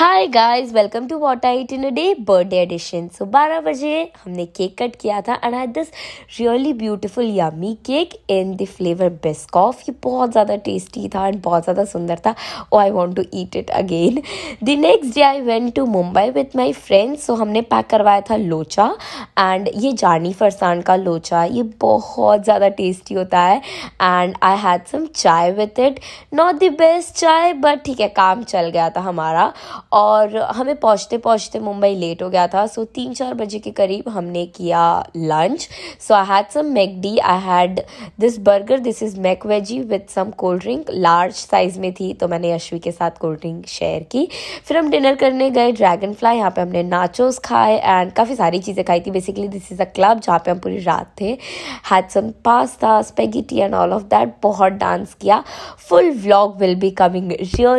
hi guys welcome to what I eat in a day birthday edition so 12 बजे हमने cake cut किया था and I this really beautiful yummy cake in the flavour Biscoff ये बहुत ज़्यादा tasty था and बहुत ज़्यादा सुंदर था oh I want to eat it again the next day I went to Mumbai with my friends so हमने पैक करवाया था लोचा एंड ये जानी फरसान का लोचा ये बहुत ज़्यादा टेस्टी होता है and I had some chai with it not the best chai but ठीक है काम चल गया था हमारा और हमें पहुँचते पहुँचते मुंबई लेट हो गया था सो तीन चार बजे के करीब हमने किया lunch so I had some McD I had this burger this is McVeggie with some cold drink large size में थी तो मैंने यशवी के साथ कोल्ड ड्रिंक शेयर की फिर हम डिनर करने गए ड्रैगन फ्लाई यहाँ पर हमने नाचोस खाए एंड काफ़ी सारी चीज़ें खाई थी basically this is a club जहाँ पे हम पूरी रात थे had some pasta spaghetti and all of that बहुत डांस किया full vlog will be coming really